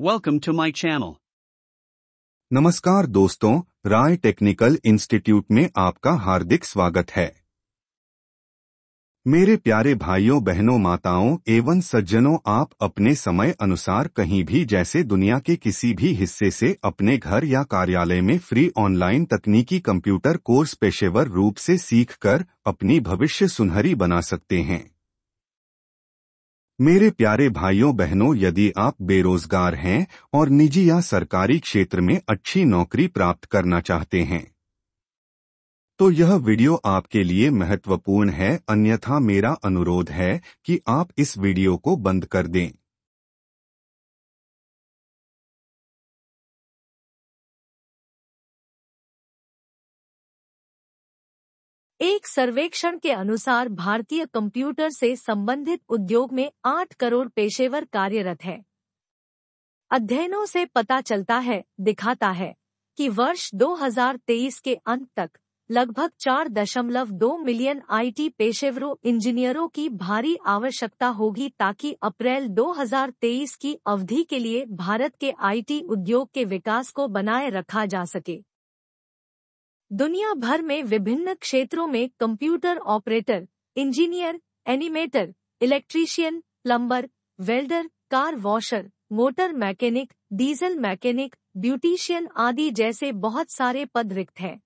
Welcome to my channel. नमस्कार दोस्तों राय technical institute में आपका हार्दिक स्वागत है मेरे प्यारे भाइयों बहनों माताओं एवं सज्जनों आप अपने समय अनुसार कहीं भी जैसे दुनिया के किसी भी हिस्से से अपने घर या कार्यालय में फ्री ऑनलाइन तकनीकी कंप्यूटर कोर्स पेशेवर रूप से सीखकर अपनी भविष्य सुनहरी बना सकते हैं मेरे प्यारे भाइयों बहनों यदि आप बेरोजगार हैं और निजी या सरकारी क्षेत्र में अच्छी नौकरी प्राप्त करना चाहते हैं तो यह वीडियो आपके लिए महत्वपूर्ण है अन्यथा मेरा अनुरोध है कि आप इस वीडियो को बंद कर दें एक सर्वेक्षण के अनुसार भारतीय कंप्यूटर से संबंधित उद्योग में 8 करोड़ पेशेवर कार्यरत हैं। अध्ययनों से पता चलता है दिखाता है कि वर्ष 2023 के अंत तक लगभग 4.2 मिलियन आईटी पेशेवरों इंजीनियरों की भारी आवश्यकता होगी ताकि अप्रैल 2023 की अवधि के लिए भारत के आईटी उद्योग के विकास को बनाए रखा जा सके दुनिया भर में विभिन्न क्षेत्रों में computer operator engineer animator electrician plumber welder car washer motor mechanic diesel mechanic beautician आदि जैसे बहुत सारे पद रिक्त हैं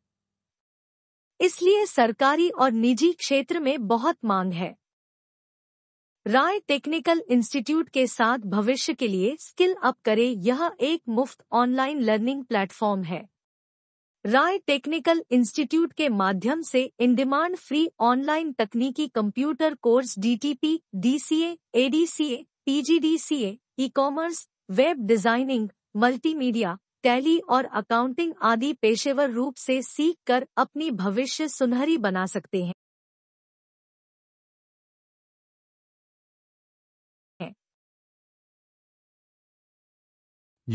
इसलिए सरकारी और निजी क्षेत्र में बहुत मांग है राय टेक्निकल इंस्टीट्यूट के साथ भविष्य के लिए स्किल अप करें यह एक मुफ्त ऑनलाइन लर्निंग प्लेटफॉर्म है राय टेक्निकल इंस्टीट्यूट के माध्यम से इन डिमांड फ्री ऑनलाइन तकनीकी computer course DTP, DCA, ADCA, PGDCA, e commerce web designing multimedia Tally और अकाउंटिंग आदि पेशेवर रूप से सीख कर अपनी भविष्य सुनहरी बना सकते हैं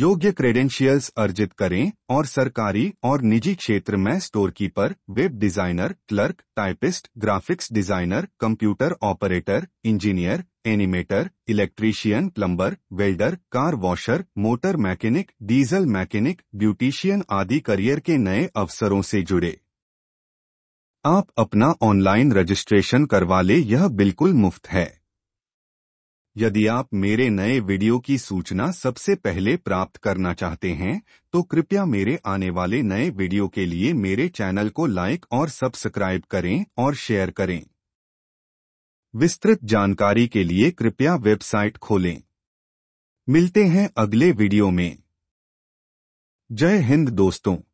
योग्य क्रेडेंशियल्स अर्जित करें और सरकारी और निजी क्षेत्र में storekeeper web designer clerk typist graphics designer computer operator engineer animator electrician plumber welder car washer motor mechanic diesel mechanic beautician आदि करियर के नए अवसरों से जुड़े आप अपना ऑनलाइन रजिस्ट्रेशन करवा ले यह बिल्कुल मुफ्त है यदि आप मेरे नए वीडियो की सूचना सबसे पहले प्राप्त करना चाहते हैं तो कृपया मेरे आने वाले नए वीडियो के लिए मेरे चैनल को लाइक और सब्सक्राइब करें और शेयर करें विस्तृत जानकारी के लिए कृपया वेबसाइट खोलें मिलते हैं अगले वीडियो में जय हिंद दोस्तों